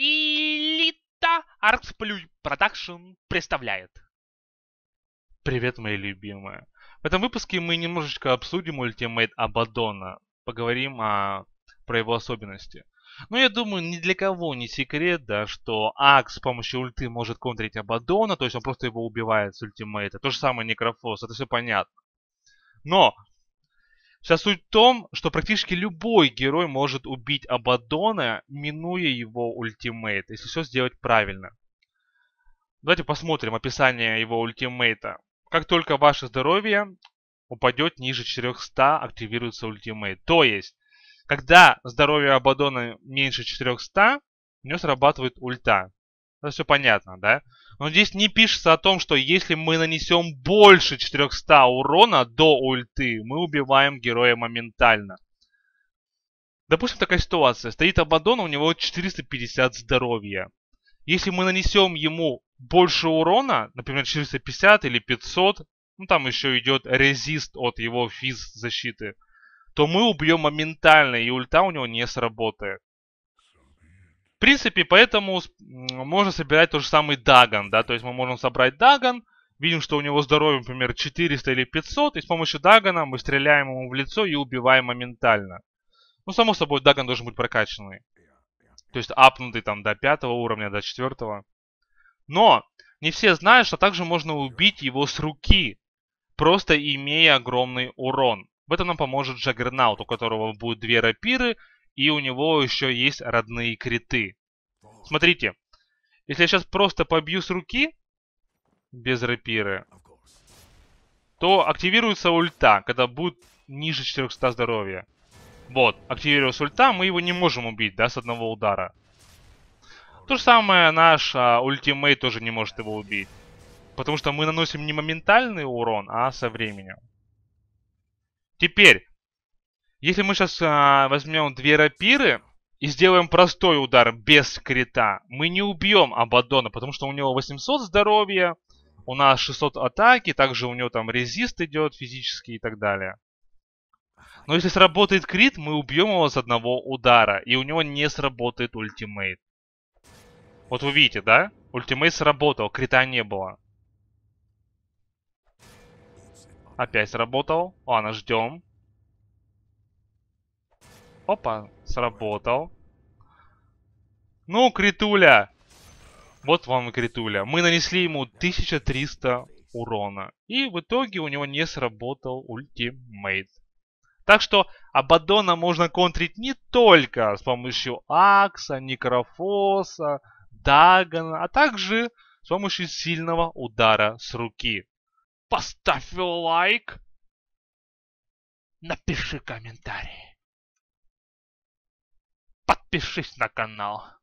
Элита Артсплюй Продакшн представляет. Привет, мои любимые. В этом выпуске мы немножечко обсудим ультимейт Абадона. Поговорим о... про его особенности. Но я думаю, ни для кого не секрет, да, что Акс с помощью ульты может контрить Абадона, то есть он просто его убивает с ультимейта. То же самое Некрофос, это все понятно. Но Вся суть в том, что практически любой герой может убить Абадона, минуя его ультимейт, если все сделать правильно. Давайте посмотрим описание его ультимейта. Как только ваше здоровье упадет ниже 400, активируется ультимейт. То есть, когда здоровье Абадона меньше 400, у него срабатывает ульта. Это все понятно, да? Но здесь не пишется о том, что если мы нанесем больше 400 урона до ульты, мы убиваем героя моментально. Допустим, такая ситуация. Стоит Абадон, у него 450 здоровья. Если мы нанесем ему больше урона, например, 450 или 500, ну там еще идет резист от его физ защиты, то мы убьем моментально, и ульта у него не сработает. В принципе, поэтому можно собирать тот же самый Даган, да, то есть мы можем собрать Даган, видим, что у него здоровье, например, 400 или 500, и с помощью Дагана мы стреляем ему в лицо и убиваем моментально. Ну, само собой, Даган должен быть прокачанный. То есть апнутый там до 5 уровня, до 4. Но не все знают, что также можно убить его с руки, просто имея огромный урон. В этом нам поможет Джаггернаут, у которого будет две рапиры, и у него еще есть родные криты. Смотрите, если я сейчас просто побью с руки, без рапиры, то активируется ульта, когда будет ниже 400 здоровья. Вот, активировав ульта, мы его не можем убить, да, с одного удара. То же самое наш а, ультимейт тоже не может его убить. Потому что мы наносим не моментальный урон, а со временем. Теперь, если мы сейчас а, возьмем две рапиры и сделаем простой удар без крита, мы не убьем Абадона, потому что у него 800 здоровья, у нас 600 атаки, также у него там резист идет физический и так далее. Но если сработает крит, мы убьем его с одного удара, и у него не сработает ультимейт. Вот вы видите, да? Ультимейт сработал, крита не было. Опять сработал. Ладно, ждем. Опа, сработал. Ну, критуля! Вот вам и критуля. Мы нанесли ему 1300 урона. И в итоге у него не сработал ультимейт. Так что Абадона можно контрить не только с помощью Акса, Некрофоса, Дагана, а также с помощью сильного удара с руки. Поставь лайк, напиши комментарий подпишись на канал